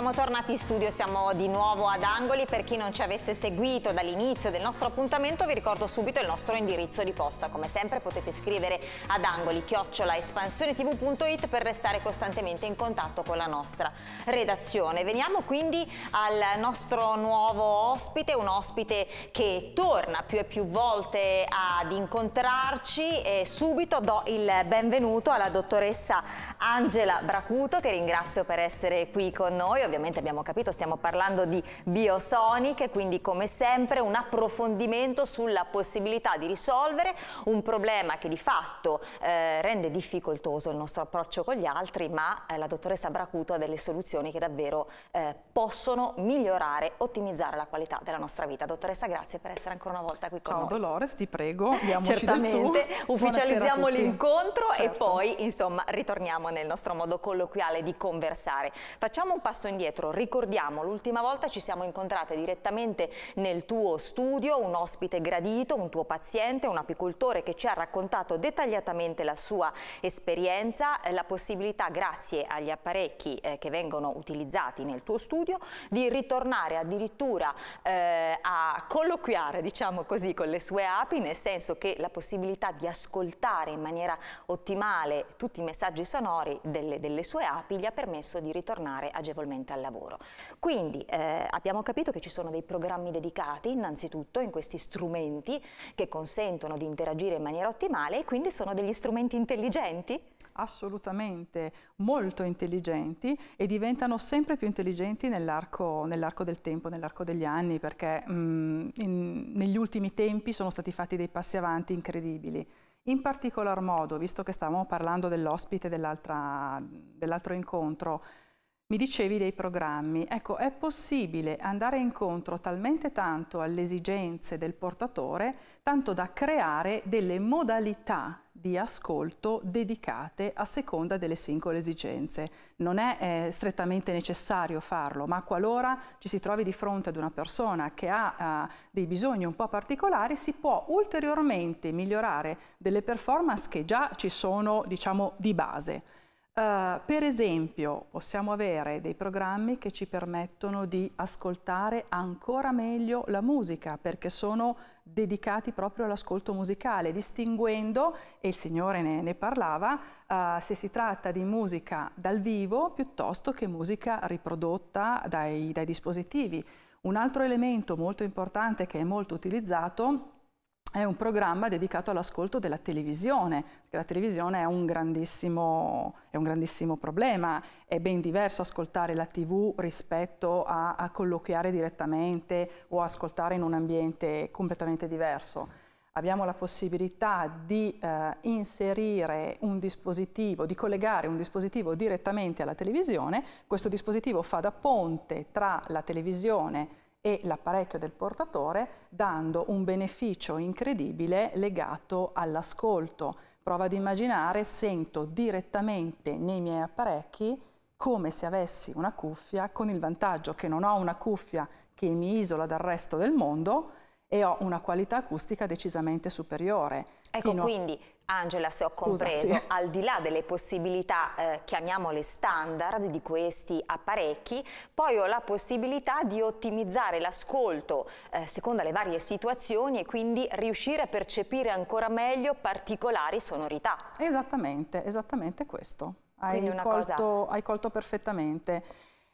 Siamo tornati in studio, siamo di nuovo ad Angoli. Per chi non ci avesse seguito dall'inizio del nostro appuntamento, vi ricordo subito il nostro indirizzo di posta. Come sempre potete scrivere ad angoli tv.it per restare costantemente in contatto con la nostra redazione. Veniamo quindi al nostro nuovo ospite, un ospite che torna più e più volte ad incontrarci e subito do il benvenuto alla dottoressa Angela Bracuto che ringrazio per essere qui con noi ovviamente abbiamo capito stiamo parlando di biosoniche, quindi come sempre un approfondimento sulla possibilità di risolvere un problema che di fatto eh, rende difficoltoso il nostro approccio con gli altri, ma eh, la dottoressa Bracuto ha delle soluzioni che davvero eh, possono migliorare, ottimizzare la qualità della nostra vita. Dottoressa, grazie per essere ancora una volta qui con Ciao, noi. Ciao Dolores, ti prego, Certamente, ufficializziamo l'incontro certo. e poi insomma ritorniamo nel nostro modo colloquiale di conversare. Facciamo un passo indietro indietro. Ricordiamo, l'ultima volta ci siamo incontrate direttamente nel tuo studio, un ospite gradito, un tuo paziente, un apicoltore che ci ha raccontato dettagliatamente la sua esperienza, eh, la possibilità, grazie agli apparecchi eh, che vengono utilizzati nel tuo studio, di ritornare addirittura eh, a colloquiare, diciamo così, con le sue api, nel senso che la possibilità di ascoltare in maniera ottimale tutti i messaggi sonori delle, delle sue api gli ha permesso di ritornare agevolmente direttamente al lavoro. Quindi eh, abbiamo capito che ci sono dei programmi dedicati innanzitutto in questi strumenti che consentono di interagire in maniera ottimale e quindi sono degli strumenti intelligenti? assolutamente molto intelligenti e diventano sempre più intelligenti nell'arco nell del tempo, nell'arco degli anni, perché mh, mm, in, negli ultimi tempi sono stati fatti dei passi avanti incredibili. In particolar modo, visto che stavamo parlando dell'ospite dell'altro dell incontro, mi dicevi dei programmi, ecco è possibile andare incontro talmente tanto alle esigenze del portatore, tanto da creare delle modalità di ascolto dedicate a seconda delle singole esigenze. Non è eh, strettamente necessario farlo, ma qualora ci si trovi di fronte ad una persona che ha eh, dei bisogni un po' particolari, si può ulteriormente migliorare delle performance che già ci sono, diciamo, di base. Eh, per esempio, possiamo avere dei programmi che ci permettono di ascoltare ancora meglio la musica, perché sono dedicati proprio all'ascolto musicale, distinguendo, e il Signore ne, ne parlava, uh, se si tratta di musica dal vivo piuttosto che musica riprodotta dai, dai dispositivi. Un altro elemento molto importante che è molto utilizzato è è un programma dedicato all'ascolto della televisione, perché la televisione è un, è un, grandissimo, problema, è ben diverso ascoltare la tv rispetto a, a colloquiare direttamente o ascoltare in un ambiente completamente diverso abbiamo la possibilità di eh, inserire un dispositivo, di collegare un dispositivo direttamente alla televisione, questo dispositivo fa da ponte tra la televisione e l'apparecchio del portatore dando un beneficio incredibile legato all'ascolto. Prova ad immaginare, sento direttamente nei miei apparecchi come se avessi una cuffia con il vantaggio che non ho una cuffia che mi isola dal resto del mondo, e ho una qualità acustica decisamente superiore. Ecco, a... quindi Angela, se ho compreso, Scusa, sì. al di là delle possibilità, eh, chiamiamole standard, di questi apparecchi, poi ho la possibilità di ottimizzare l'ascolto eh, secondo le varie situazioni e quindi riuscire a percepire ancora meglio particolari sonorità. Esattamente, esattamente questo. Hai colto, cosa... hai colto perfettamente.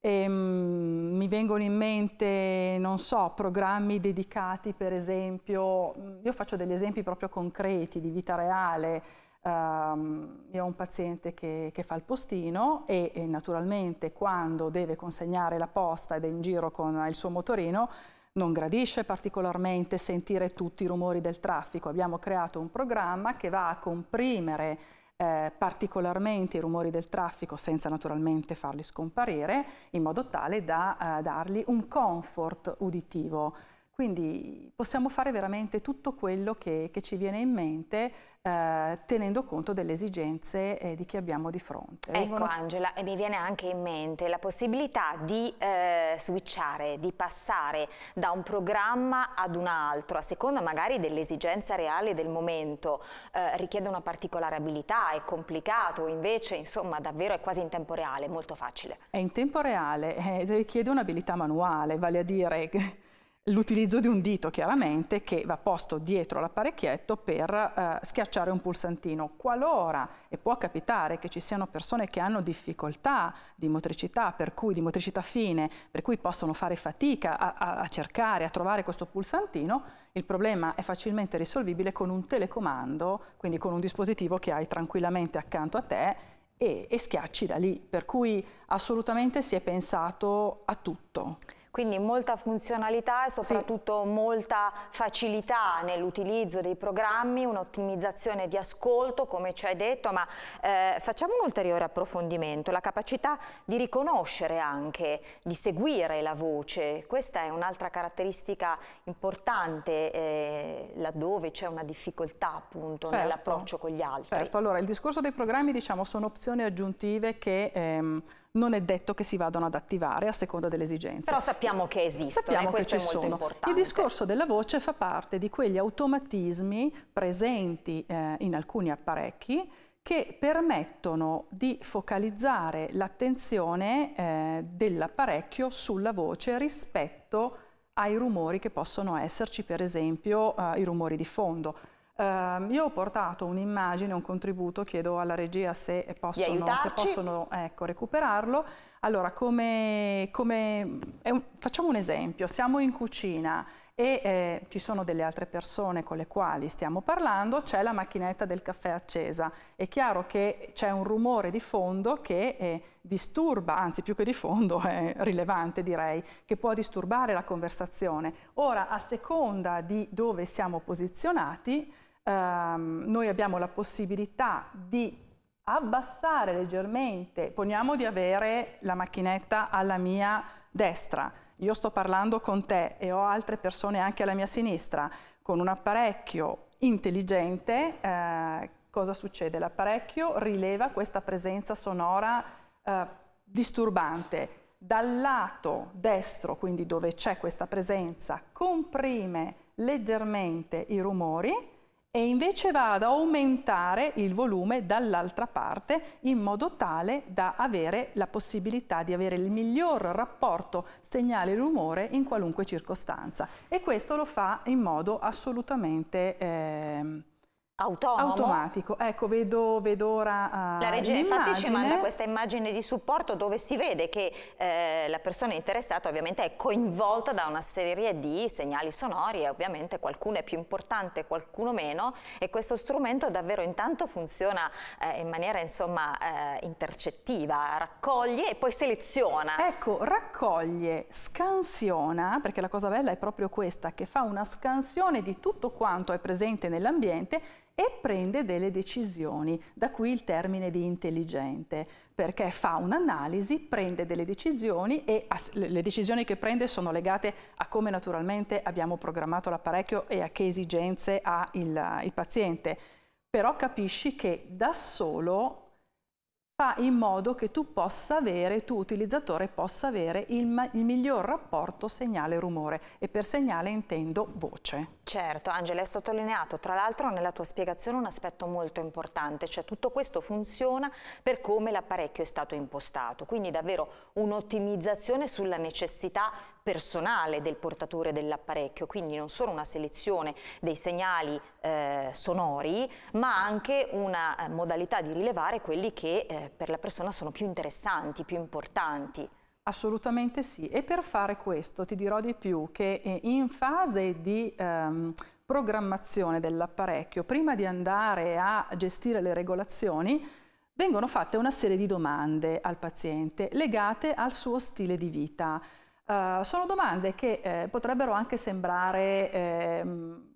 E, ehm, mh, mi vengono in mente, non so, programmi dedicati per esempio, mm, io faccio degli esempi proprio concreti di vita reale, um, io ho un paziente che, che fa il postino e, e, naturalmente quando deve consegnare la posta ed è in giro con il suo motorino non gradisce particolarmente sentire tutti i rumori del traffico, abbiamo creato un programma che va a comprimere eh, particolarmente i rumori del traffico senza naturalmente farli scomparire in modo tale da eh, dargli un comfort uditivo quindi possiamo fare veramente tutto quello che, che ci viene in mente eh, tenendo conto delle esigenze eh, di chi abbiamo di fronte. Ecco Vengono... Angela, e mi viene anche in mente la possibilità di eh, switchare, di passare da un programma ad un altro, a seconda magari dell'esigenza reale del momento. Eh, richiede una particolare abilità, è complicato, invece insomma davvero è quasi in tempo reale, molto facile. È in tempo reale, eh, richiede un'abilità manuale, vale a dire... Che l'utilizzo di un dito chiaramente che va posto dietro l'apparecchietto per eh, schiacciare un pulsantino. Qualora, e può capitare che ci siano persone che hanno difficoltà di motricità, per cui, di motricità fine, per cui possono fare fatica a, a, a cercare, a trovare questo pulsantino, il problema è facilmente risolvibile con un telecomando, quindi con un dispositivo che hai tranquillamente accanto a te e, e schiacci da lì, per cui assolutamente si è pensato a tutto. Quindi molta funzionalità e soprattutto sì. molta facilità nell'utilizzo dei programmi, un'ottimizzazione di ascolto come ci hai detto, ma eh, facciamo un ulteriore approfondimento, la capacità di riconoscere anche, di seguire la voce, questa è un'altra caratteristica importante eh, laddove c'è una difficoltà appunto certo. nell'approccio con gli altri. Certo, allora il discorso dei programmi diciamo sono opzioni aggiuntive che... Ehm, non è detto che si vadano ad attivare a seconda delle esigenze. Però sappiamo che esistono sappiamo che ci sono. Importante. Il discorso della voce fa parte di quegli automatismi presenti eh, in alcuni apparecchi che permettono di focalizzare l'attenzione eh, dell'apparecchio sulla voce rispetto ai rumori che possono esserci, per esempio eh, i rumori di fondo Uh, io ho portato un'immagine, un contributo, chiedo alla regia se possono, se possono ecco, recuperarlo. Allora, come, come un, facciamo un esempio, siamo in cucina e eh, ci sono delle altre persone con le quali stiamo parlando, c'è la macchinetta del caffè accesa. È chiaro che c'è un rumore di fondo che eh, disturba, anzi più che di fondo è rilevante direi, che può disturbare la conversazione. Ora, a seconda di dove siamo posizionati, ehm, noi abbiamo la possibilità di abbassare leggermente, poniamo di avere la macchinetta alla mia destra, io sto parlando con te e ho altre persone anche alla mia sinistra, con un apparecchio intelligente, eh, cosa succede? L'apparecchio rileva questa presenza sonora eh, disturbante. Dal lato destro, quindi dove c'è questa presenza, comprime leggermente i rumori, e invece va ad aumentare il volume dall'altra parte in modo tale da avere la possibilità di avere il miglior rapporto segnale rumore in qualunque circostanza e questo lo fa in modo assolutamente eh, Autonomo? Automatico, ecco vedo, vedo ora uh, La Regione infatti ci manda questa immagine di supporto dove si vede che eh, la persona interessata ovviamente è coinvolta da una serie di segnali sonori e ovviamente qualcuno è più importante, qualcuno meno e questo strumento davvero intanto funziona eh, in maniera insomma eh, intercettiva, raccoglie e poi seleziona. Ecco, raccoglie, scansiona, perché la cosa bella è proprio questa, che fa una scansione di tutto quanto è presente nell'ambiente e prende delle decisioni, da qui il termine di intelligente, perché fa un'analisi, prende delle decisioni e le decisioni che prende sono legate a come naturalmente abbiamo programmato l'apparecchio e a che esigenze ha il, il paziente, però capisci che da solo fa in modo che tu possa avere, tu utilizzatore, possa avere il, il miglior rapporto segnale-rumore e per segnale intendo voce. Certo, Angela, hai sottolineato tra l'altro nella tua spiegazione un aspetto molto importante, cioè tutto questo funziona per come l'apparecchio è stato impostato, quindi davvero un'ottimizzazione sulla necessità personale del portatore dell'apparecchio, quindi non solo una selezione dei segnali eh, sonori, ma anche una eh, modalità di rilevare quelli che eh, per la persona sono più interessanti, più importanti. Assolutamente sì, e per fare questo ti dirò di più che eh, in fase di ehm, programmazione dell'apparecchio, prima di andare a gestire le regolazioni, vengono fatte una serie di domande al paziente legate al suo stile di vita, Uh, sono domande che eh, potrebbero anche sembrare eh,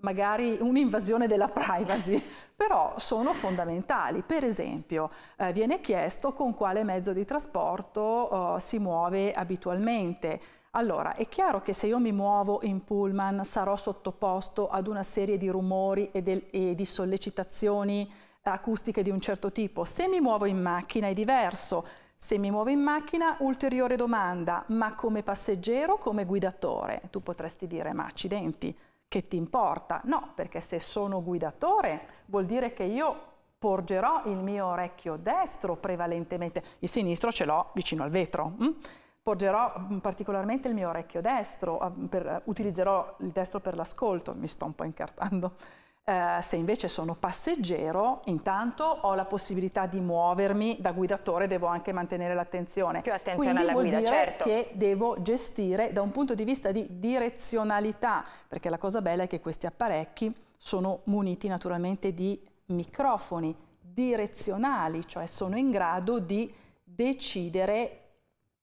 magari un'invasione della privacy, però sono fondamentali. Per esempio, eh, viene chiesto con quale mezzo di trasporto eh, si muove abitualmente. Allora, è chiaro che se io mi muovo in pullman sarò sottoposto ad una serie di rumori e, del, e di sollecitazioni eh, acustiche di un certo tipo. Se mi muovo in macchina è diverso se mi muovo in macchina, ulteriore domanda, ma come passeggero come guidatore? Tu potresti dire, ma accidenti, che ti importa? No, perché se sono guidatore vuol dire che io porgerò il mio orecchio destro prevalentemente, il sinistro ce l'ho vicino al vetro. Mm? Porgerò mm, particolarmente il mio orecchio destro, mm, per, utilizzerò il destro per l'ascolto, mi sto un po' incartando eh, se invece sono passeggero, intanto ho la possibilità di muovermi, da guidatore devo anche mantenere l'attenzione. Più attenzione Quindi alla vuol guida, dire certo. che devo gestire da un punto di vista di direzionalità, perché la cosa bella è che questi apparecchi sono muniti naturalmente di microfoni direzionali, cioè sono in grado di decidere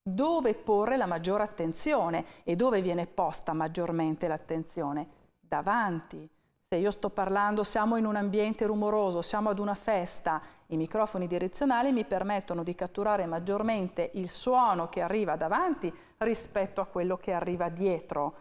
dove porre la maggiore attenzione e dove viene posta maggiormente l'attenzione? Davanti, se io sto parlando, siamo in un ambiente rumoroso, siamo ad una festa, i microfoni direzionali mi permettono di catturare maggiormente il suono che arriva davanti rispetto a quello che arriva dietro.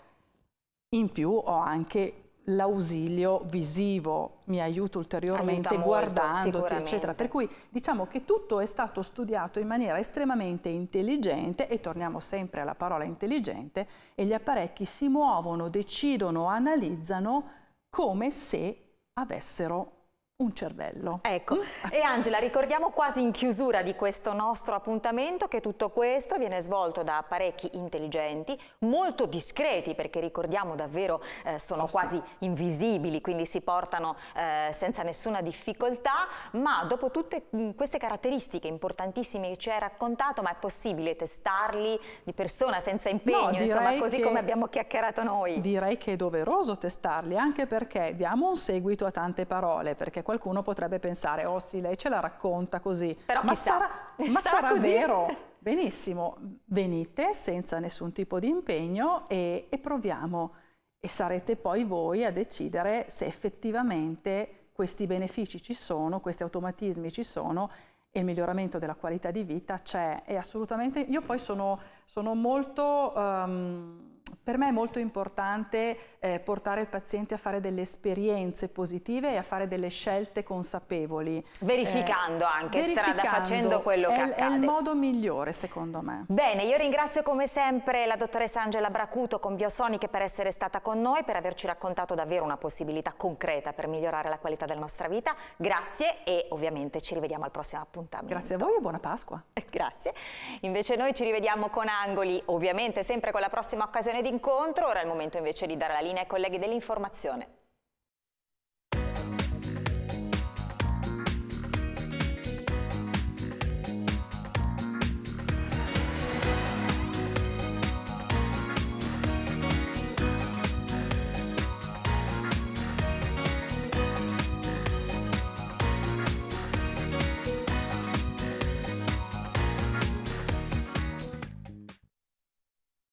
In più ho anche l'ausilio visivo, mi aiuta ulteriormente aiuta guardandoti, molto, eccetera. Per cui diciamo che tutto è stato studiato in maniera estremamente intelligente e torniamo sempre alla parola intelligente e gli apparecchi si muovono, decidono, analizzano come se avessero un cervello. Ecco, mm? e Angela, ricordiamo quasi in chiusura di questo nostro appuntamento che tutto questo viene svolto da apparecchi intelligenti, molto discreti, perché ricordiamo davvero eh, sono oh, quasi sì. invisibili, quindi si portano eh, senza nessuna difficoltà, ma dopo tutte mm, queste caratteristiche importantissime che ci hai raccontato, ma è possibile testarli di persona senza impegno, no, insomma, così che, come abbiamo chiacchierato noi? Direi che è doveroso testarli, anche perché diamo un seguito a tante parole, perché qualcuno potrebbe pensare, oh sì, lei ce la racconta così, Però ma, sarà, ma sarà, sarà vero? Benissimo, venite senza nessun tipo di impegno e, e proviamo e sarete poi voi a decidere se effettivamente questi benefici ci sono, questi automatismi ci sono e il miglioramento della qualità di vita c'è. E assolutamente, io poi sono, sono molto... Um, per me è molto importante eh, portare il paziente a fare delle esperienze positive e a fare delle scelte consapevoli. Verificando eh, anche verificando strada, facendo quello è, che accade. È il modo migliore secondo me. Bene, io ringrazio come sempre la dottoressa Angela Bracuto con Biosoniche per essere stata con noi, per averci raccontato davvero una possibilità concreta per migliorare la qualità della nostra vita. Grazie e ovviamente ci rivediamo al prossimo appuntamento. Grazie a voi e buona Pasqua. Grazie. Invece noi ci rivediamo con Angoli, ovviamente sempre con la prossima occasione di incontro, ora è il momento invece di dare la linea ai colleghi dell'informazione.